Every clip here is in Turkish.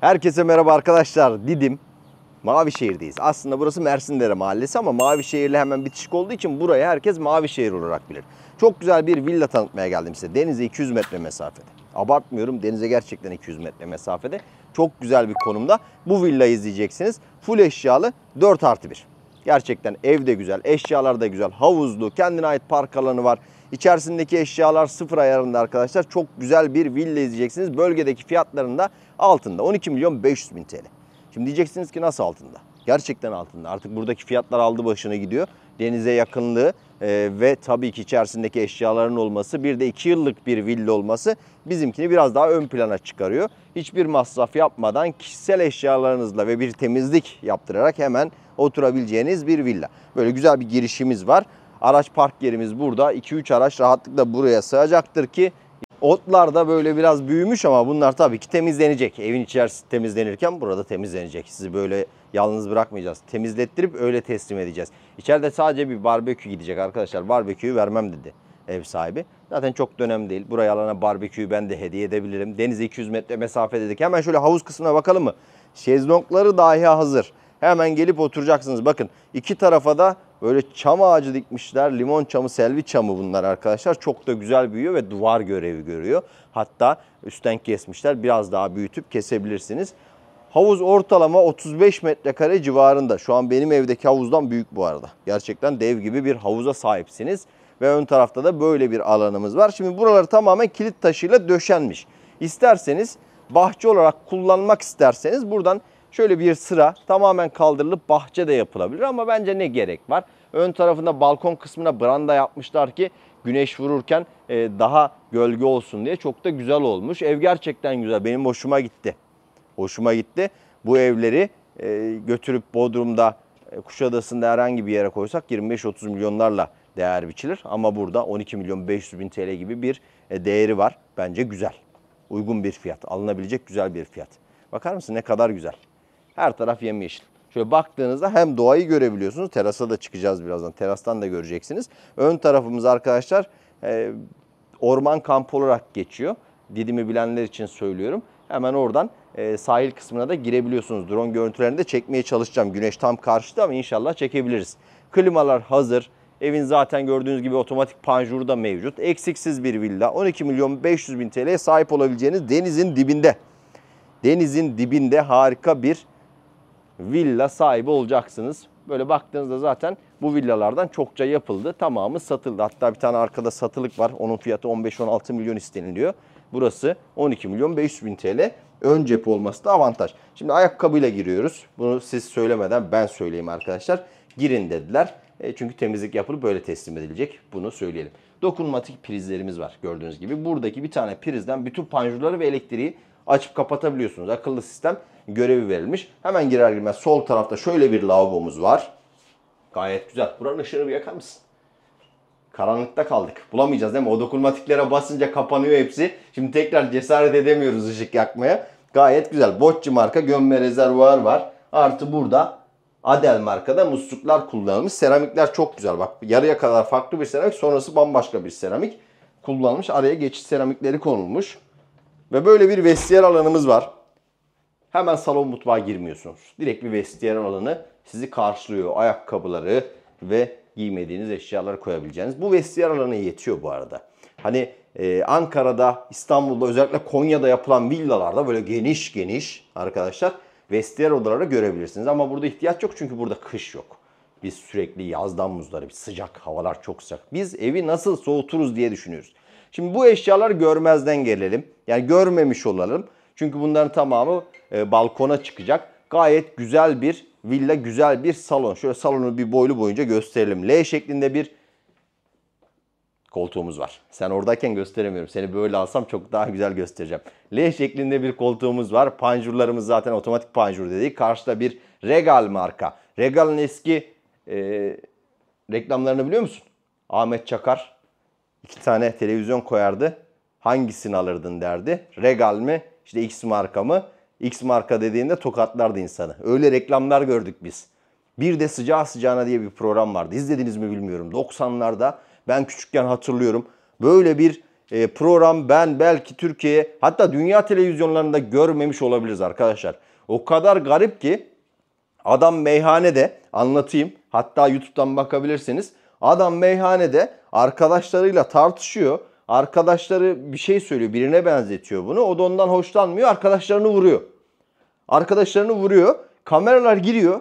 Herkese merhaba arkadaşlar. Didim. Mavişehir'deyiz. Aslında burası Mersinlere Mahallesi ama Mavişehir'le hemen bitişik olduğu için burayı herkes Mavişehir olarak bilir. Çok güzel bir villa tanıtmaya geldim size. Denize 200 metre mesafede. Abartmıyorum denize gerçekten 200 metre mesafede. Çok güzel bir konumda. Bu villayı izleyeceksiniz. Full eşyalı 4 artı 1. Gerçekten ev de güzel, eşyalar da güzel, havuzlu, kendine ait park alanı var. İçerisindeki eşyalar sıfır ayarında arkadaşlar. Çok güzel bir villa izleyeceksiniz. Bölgedeki fiyatların da altında. 12 milyon 500 bin TL. Şimdi diyeceksiniz ki nasıl altında? Gerçekten altında. Artık buradaki fiyatlar aldı başına gidiyor. Denize yakınlığı e, ve tabii ki içerisindeki eşyaların olması bir de 2 yıllık bir villa olması bizimkini biraz daha ön plana çıkarıyor. Hiçbir masraf yapmadan kişisel eşyalarınızla ve bir temizlik yaptırarak hemen oturabileceğiniz bir villa. Böyle güzel bir girişimiz var. Araç park yerimiz burada. 2-3 araç rahatlıkla buraya sığacaktır ki Otlar da böyle biraz büyümüş ama bunlar tabii ki temizlenecek. Evin içerisi temizlenirken burada temizlenecek. Sizi böyle yalnız bırakmayacağız. Temizlettirip öyle teslim edeceğiz. İçeride sadece bir barbekü gidecek arkadaşlar. Barbeküyü vermem dedi ev sahibi. Zaten çok dönem değil. Buraya alana barbeküyü ben de hediye edebilirim. Denize 200 metre mesafe dedik. Hemen şöyle havuz kısmına bakalım mı? Şezlongları dahi hazır. Hemen gelip oturacaksınız. Bakın iki tarafa da böyle çam ağacı dikmişler. Limon çamı, selvi çamı bunlar arkadaşlar. Çok da güzel büyüyor ve duvar görevi görüyor. Hatta üstten kesmişler. Biraz daha büyütüp kesebilirsiniz. Havuz ortalama 35 metrekare civarında. Şu an benim evdeki havuzdan büyük bu arada. Gerçekten dev gibi bir havuza sahipsiniz. Ve ön tarafta da böyle bir alanımız var. Şimdi buraları tamamen kilit taşıyla döşenmiş. İsterseniz bahçe olarak kullanmak isterseniz buradan Şöyle bir sıra tamamen kaldırılıp bahçe de yapılabilir ama bence ne gerek var? Ön tarafında balkon kısmına branda yapmışlar ki güneş vururken e, daha gölge olsun diye çok da güzel olmuş. Ev gerçekten güzel. Benim hoşuma gitti. Hoşuma gitti. Bu evleri e, götürüp Bodrum'da e, Kuşadası'nda herhangi bir yere koysak 25-30 milyonlarla değer biçilir. Ama burada 12 milyon 500 bin TL gibi bir değeri var. Bence güzel. Uygun bir fiyat. Alınabilecek güzel bir fiyat. Bakar mısın ne kadar güzel. Her taraf yemyeşil. Şöyle baktığınızda hem doğayı görebiliyorsunuz. Terasa da çıkacağız birazdan. Terastan da göreceksiniz. Ön tarafımız arkadaşlar e, orman kampı olarak geçiyor. Didim'i bilenler için söylüyorum. Hemen oradan e, sahil kısmına da girebiliyorsunuz. Drone görüntülerini de çekmeye çalışacağım. Güneş tam karşıda ama inşallah çekebiliriz. Klimalar hazır. Evin zaten gördüğünüz gibi otomatik panjuru da mevcut. Eksiksiz bir villa. 12 milyon 500 bin TL'ye sahip olabileceğiniz denizin dibinde. Denizin dibinde harika bir villa sahibi olacaksınız. Böyle baktığınızda zaten bu villalardan çokça yapıldı. Tamamı satıldı. Hatta bir tane arkada satılık var. Onun fiyatı 15-16 milyon isteniliyor. Burası 12 milyon 500 bin TL. Ön cep olması da avantaj. Şimdi ayakkabıyla giriyoruz. Bunu siz söylemeden ben söyleyeyim arkadaşlar. Girin dediler. E çünkü temizlik yapılıp böyle teslim edilecek. Bunu söyleyelim. Dokunmatik prizlerimiz var gördüğünüz gibi. Buradaki bir tane prizden bütün panjurları ve elektriği açıp kapatabiliyorsunuz. Akıllı sistem görevi verilmiş. Hemen girer girmez sol tarafta şöyle bir lavabomuz var. Gayet güzel. Buranın ışığını bir yakar mısın? Karanlıkta kaldık. Bulamayacağız değil mi? O dokunmatiklere basınca kapanıyor hepsi. Şimdi tekrar cesaret edemiyoruz ışık yakmaya. Gayet güzel. Bocci marka gömme rezervuar var. Artı burada Adel markada musluklar kullanılmış. Seramikler çok güzel. Bak yarıya kadar farklı bir seramik. Sonrası bambaşka bir seramik kullanılmış. Araya geçiş seramikleri konulmuş. Ve böyle bir vestiyer alanımız var. Hemen salon mutfağa girmiyorsunuz. Direkt bir vestiyer alanı sizi karşılıyor. Ayakkabıları ve giymediğiniz eşyaları koyabileceğiniz. Bu vestiyer alanı yetiyor bu arada. Hani e, Ankara'da, İstanbul'da özellikle Konya'da yapılan villalarda böyle geniş geniş arkadaşlar vestiyer odaları görebilirsiniz. Ama burada ihtiyaç yok çünkü burada kış yok. Biz sürekli yazdan muzdarip, sıcak, havalar çok sıcak. Biz evi nasıl soğuturuz diye düşünüyoruz. Şimdi bu eşyalar görmezden gelelim. Yani görmemiş olalım. Çünkü bunların tamamı e, balkona çıkacak. Gayet güzel bir villa, güzel bir salon. Şöyle salonu bir boylu boyunca gösterelim. L şeklinde bir koltuğumuz var. Sen oradayken gösteremiyorum. Seni böyle alsam çok daha güzel göstereceğim. L şeklinde bir koltuğumuz var. Panjurlarımız zaten otomatik panjur dedik. Karşıda bir Regal marka. Regal'ın eski e, reklamlarını biliyor musun? Ahmet Çakar iki tane televizyon koyardı. Hangisini alırdın derdi. Regal mi işte X marka mı? X marka dediğinde tokatlardı insanı. Öyle reklamlar gördük biz. Bir de sıcağı sıcağına diye bir program vardı. İzlediniz mi bilmiyorum. 90'larda ben küçükken hatırlıyorum. Böyle bir e, program ben belki Türkiye'ye hatta dünya televizyonlarında görmemiş olabiliriz arkadaşlar. O kadar garip ki adam meyhanede anlatayım. Hatta YouTube'dan bakabilirsiniz. Adam meyhanede arkadaşlarıyla tartışıyor. Arkadaşları bir şey söylüyor. Birine benzetiyor bunu. O da ondan hoşlanmıyor. Arkadaşlarını vuruyor. Arkadaşlarını vuruyor. Kameralar giriyor.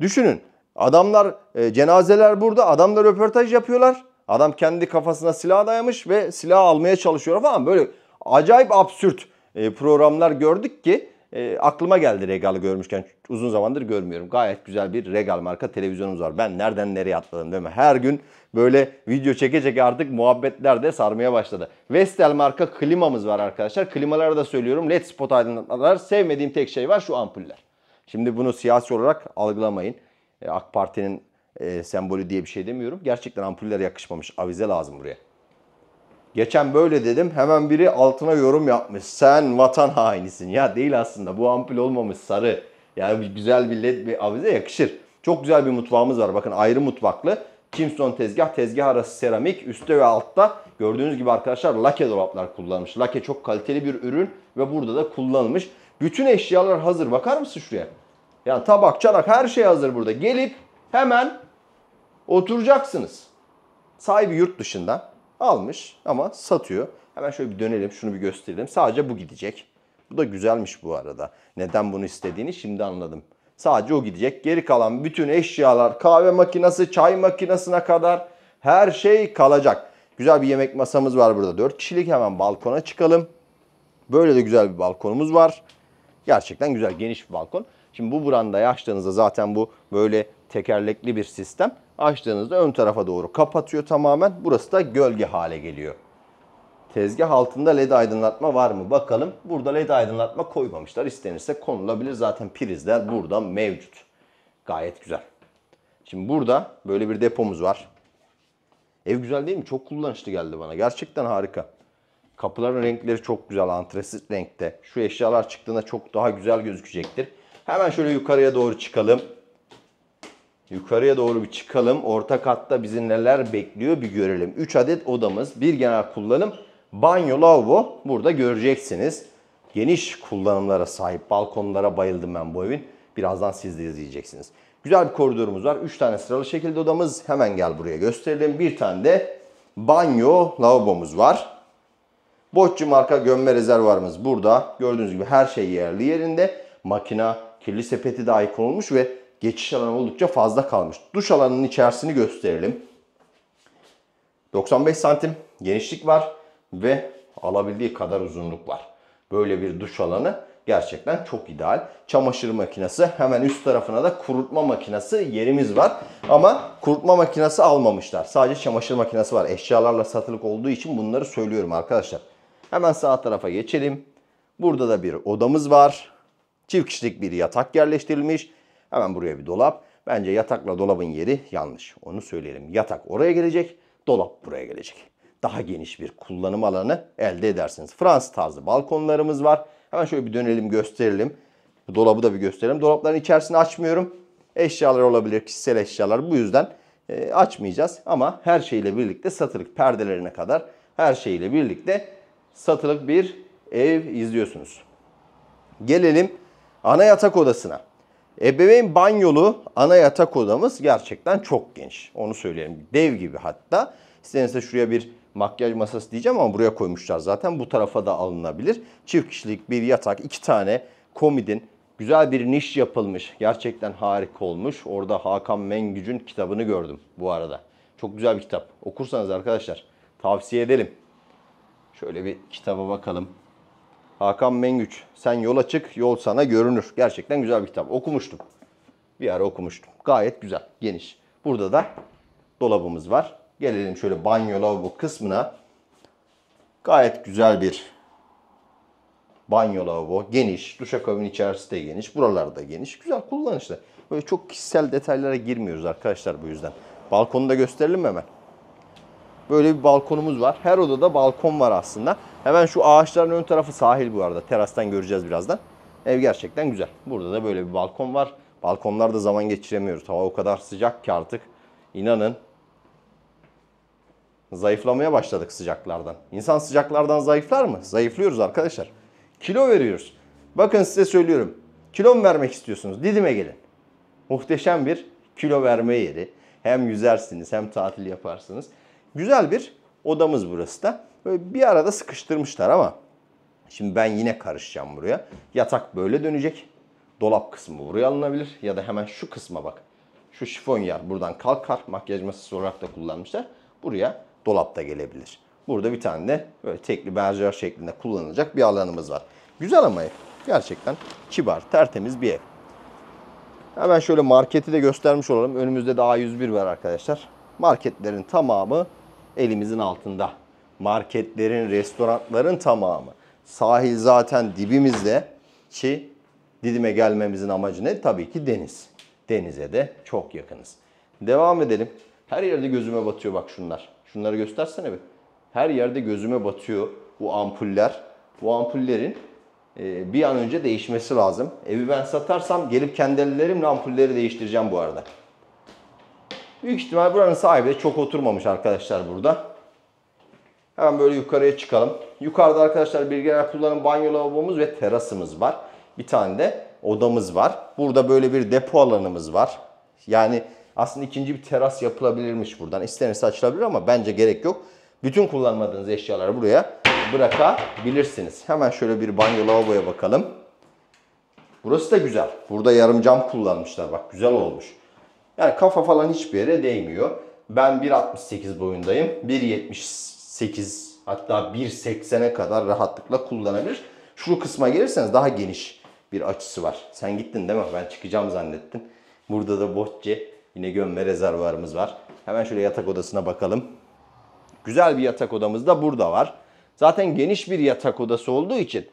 Düşünün. Adamlar e, cenazeler burada. Adamlar röportaj yapıyorlar. Adam kendi kafasına silah dayamış ve silah almaya çalışıyor falan. Böyle acayip absürt e, programlar gördük ki e, aklıma geldi Regal'ı görmüşken. Uzun zamandır görmüyorum. Gayet güzel bir Regal marka televizyonumuz var. Ben nereden nereye atladım değil mi? Her gün böyle video çeke çeke artık muhabbetler de sarmaya başladı. Vestel marka klimamız var arkadaşlar. Klimalara da söylüyorum. LED spot aydınlatmalar. Sevmediğim tek şey var şu ampuller. Şimdi bunu siyasi olarak algılamayın. E, AK Parti'nin e, sembolü diye bir şey demiyorum. Gerçekten ampuller yakışmamış. Avize lazım buraya. Geçen böyle dedim hemen biri altına yorum yapmış. Sen vatan hainisin. Ya değil aslında bu ampul olmamış sarı. Yani bir güzel bir led bir avize yakışır. Çok güzel bir mutfağımız var. Bakın ayrı mutfaklı. Kimson tezgah, tezgah arası seramik, üstte ve altta gördüğünüz gibi arkadaşlar lake dolaplar kullanmış. Lake çok kaliteli bir ürün ve burada da kullanılmış. Bütün eşyalar hazır. Bakar mısın şuraya? Yani tabak, çanak her şey hazır burada. Gelip hemen oturacaksınız. Sahibi yurt dışında. Almış ama satıyor. Hemen şöyle bir dönelim şunu bir gösterelim. Sadece bu gidecek. Bu da güzelmiş bu arada. Neden bunu istediğini şimdi anladım. Sadece o gidecek. Geri kalan bütün eşyalar, kahve makinesi, çay makinesine kadar her şey kalacak. Güzel bir yemek masamız var burada. 4 kişilik hemen balkona çıkalım. Böyle de güzel bir balkonumuz var. Gerçekten güzel geniş bir balkon. Şimdi bu buranda yaşlarınızda zaten bu böyle tekerlekli bir sistem. Açtığınızda ön tarafa doğru kapatıyor tamamen. Burası da gölge hale geliyor. Tezgah altında led aydınlatma var mı bakalım. Burada led aydınlatma koymamışlar. İstenirse konulabilir. Zaten prizler burada mevcut. Gayet güzel. Şimdi burada böyle bir depomuz var. Ev güzel değil mi? Çok kullanışlı geldi bana. Gerçekten harika. Kapıların renkleri çok güzel. Antresit renkte. Şu eşyalar çıktığında çok daha güzel gözükecektir. Hemen şöyle yukarıya doğru çıkalım. Yukarıya doğru bir çıkalım. Orta katta bizi neler bekliyor bir görelim. 3 adet odamız, bir genel kullanım, banyo, lavabo. Burada göreceksiniz. Geniş kullanımlara sahip balkonlara bayıldım ben bu evin. Birazdan siz de izleyeceksiniz. Güzel bir koridorumuz var. 3 tane sıralı şekilde odamız. Hemen gel buraya gösterelim. Bir tane de banyo, lavabomuz var. Bohçu marka gömme rezervuarımız burada. Gördüğünüz gibi her şey yerli yerinde. Makina, kirli sepeti dahi konulmuş ve geçiş alanı oldukça fazla kalmış. Duş alanının içerisini gösterelim. 95 santim genişlik var ve alabildiği kadar uzunluk var. Böyle bir duş alanı gerçekten çok ideal. Çamaşır makinesi hemen üst tarafına da kurutma makinesi yerimiz var. Ama kurutma makinesi almamışlar. Sadece çamaşır makinesi var. Eşyalarla satılık olduğu için bunları söylüyorum arkadaşlar. Hemen sağ tarafa geçelim. Burada da bir odamız var. Çift kişilik bir yatak yerleştirilmiş. Hemen buraya bir dolap. Bence yatakla dolabın yeri yanlış. Onu söyleyelim. Yatak oraya gelecek, dolap buraya gelecek. Daha geniş bir kullanım alanı elde edersiniz. Fransız tarzı balkonlarımız var. Hemen şöyle bir dönelim gösterelim. Dolabı da bir gösterelim. Dolapların içerisini açmıyorum. Eşyalar olabilir, kişisel eşyalar. Bu yüzden e, açmayacağız. Ama her şeyle birlikte satılık perdelerine kadar her şeyle birlikte satılık bir ev izliyorsunuz. Gelelim ana yatak odasına. Ebeveyn banyolu ana yatak odamız gerçekten çok geniş. Onu söyleyelim. Dev gibi hatta. İstediğinizde şuraya bir makyaj masası diyeceğim ama buraya koymuşlar zaten. Bu tarafa da alınabilir. Çift kişilik bir yatak, iki tane komidin güzel bir niş yapılmış. Gerçekten harika olmuş. Orada Hakan Mengüc'ün kitabını gördüm bu arada. Çok güzel bir kitap. Okursanız arkadaşlar tavsiye edelim. Şöyle bir kitaba bakalım. Hakan Mengüç. Sen yola çık, yol sana görünür. Gerçekten güzel bir kitap. Okumuştum. Bir ara okumuştum. Gayet güzel, geniş. Burada da dolabımız var. Gelelim şöyle banyo lavabo kısmına. Gayet güzel bir banyo lavabo. Geniş. Duşakabin içerisi de geniş. Buralarda geniş. Güzel, kullanışlı. Böyle çok kişisel detaylara girmiyoruz arkadaşlar bu yüzden. Balkonu da gösterelim mi hemen? Böyle bir balkonumuz var. Her odada balkon var aslında. Hemen şu ağaçların ön tarafı sahil bu arada. Terastan göreceğiz birazdan. Ev gerçekten güzel. Burada da böyle bir balkon var. Balkonlarda zaman geçiremiyoruz. Hava o kadar sıcak ki artık. İnanın zayıflamaya başladık sıcaklardan. İnsan sıcaklardan zayıflar mı? Zayıflıyoruz arkadaşlar. Kilo veriyoruz. Bakın size söylüyorum. Kilo mu vermek istiyorsunuz? Didim'e gelin. Muhteşem bir kilo verme yeri. Hem yüzersiniz hem tatil yaparsınız. Güzel bir odamız burası da. Böyle bir arada sıkıştırmışlar ama şimdi ben yine karışacağım buraya. Yatak böyle dönecek. Dolap kısmı buraya alınabilir ya da hemen şu kısma bak. Şu şifon yer buradan kalkar. Makyaj masası olarak da kullanmışlar. Buraya dolap da gelebilir. Burada bir tane de böyle tekli berjer şeklinde kullanılacak bir alanımız var. Güzel ama ev. Gerçekten kibar, tertemiz bir ev. Hemen şöyle marketi de göstermiş olalım. Önümüzde daha 101 var arkadaşlar. Marketlerin tamamı elimizin altında. Marketlerin, restoranların tamamı. Sahil zaten dibimizde ki Didim'e gelmemizin amacı ne? Tabii ki deniz. Denize de çok yakınız. Devam edelim. Her yerde gözüme batıyor bak şunlar. Şunları göstersene bir. Her yerde gözüme batıyor bu ampuller. Bu ampullerin e, bir an önce değişmesi lazım. Evi ben satarsam gelip kendi ampulleri değiştireceğim bu arada. Büyük ihtimal buranın sahibi de çok oturmamış arkadaşlar burada. Hemen böyle yukarıya çıkalım. Yukarıda arkadaşlar bir genel kullanım banyo lavabomuz ve terasımız var. Bir tane de odamız var. Burada böyle bir depo alanımız var. Yani aslında ikinci bir teras yapılabilirmiş buradan. İstenirse açılabilir ama bence gerek yok. Bütün kullanmadığınız eşyaları buraya bırakabilirsiniz. Hemen şöyle bir banyo lavaboya bakalım. Burası da güzel. Burada yarım cam kullanmışlar. Bak güzel olmuş. Yani kafa falan hiçbir yere değmiyor. Ben 1.68 boyundayım. 1.78 hatta 1.80'e kadar rahatlıkla kullanabilir. Şu kısma gelirseniz daha geniş bir açısı var. Sen gittin değil mi? Ben çıkacağım zannettim. Burada da bohçe yine gömme rezervuarımız var. Hemen şöyle yatak odasına bakalım. Güzel bir yatak odamız da burada var. Zaten geniş bir yatak odası olduğu için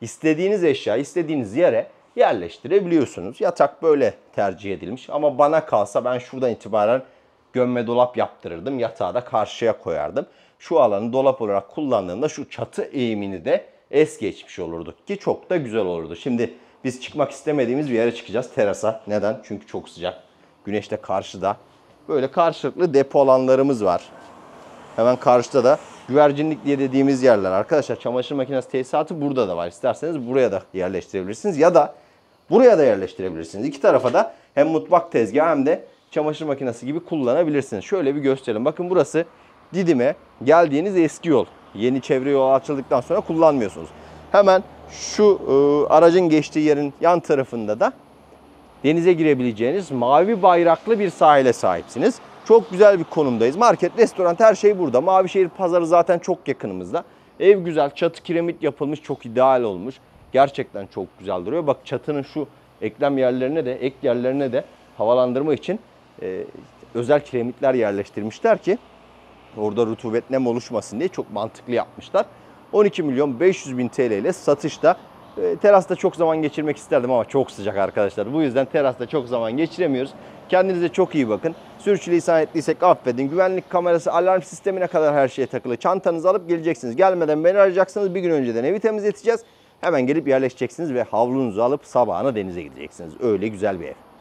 istediğiniz eşya, istediğiniz yere yerleştirebiliyorsunuz. Yatak böyle tercih edilmiş ama bana kalsa ben şuradan itibaren gömme dolap yaptırırdım. Yatağı da karşıya koyardım. Şu alanı dolap olarak kullandığımda şu çatı eğimini de es geçmiş olurduk ki çok da güzel olurdu. Şimdi biz çıkmak istemediğimiz bir yere çıkacağız terasa. Neden? Çünkü çok sıcak. Güneşte karşıda. Böyle karşılıklı depo alanlarımız var. Hemen karşıda da güvercinlik diye dediğimiz yerler. Arkadaşlar çamaşır makinesi tesisatı burada da var. İsterseniz buraya da yerleştirebilirsiniz. Ya da Buraya da yerleştirebilirsiniz. İki tarafa da hem mutfak tezgahı hem de çamaşır makinesi gibi kullanabilirsiniz. Şöyle bir gösterelim. Bakın burası Didim'e geldiğiniz eski yol. Yeni çevre yolu açıldıktan sonra kullanmıyorsunuz. Hemen şu e, aracın geçtiği yerin yan tarafında da denize girebileceğiniz mavi bayraklı bir sahile sahipsiniz. Çok güzel bir konumdayız. Market, restoran her şey burada. Mavişehir pazarı zaten çok yakınımızda. Ev güzel, çatı kiremit yapılmış, çok ideal olmuş gerçekten çok güzel duruyor. Bak çatının şu eklem yerlerine de ek yerlerine de havalandırma için e, özel kiremitler yerleştirmişler ki orada rutubet nem oluşmasın diye çok mantıklı yapmışlar. 12 milyon 500 bin TL ile satışta e, terasta çok zaman geçirmek isterdim ama çok sıcak arkadaşlar. Bu yüzden terasta çok zaman geçiremiyoruz. Kendinize çok iyi bakın. Sürçülisan ettiysek affedin. Güvenlik kamerası, alarm sistemine kadar her şeye takılı. Çantanızı alıp geleceksiniz. Gelmeden beni arayacaksınız. Bir gün önceden evi temizleteceğiz. Hemen gelip yerleşeceksiniz ve havlunuzu alıp sabahına denize gideceksiniz. Öyle güzel bir ev.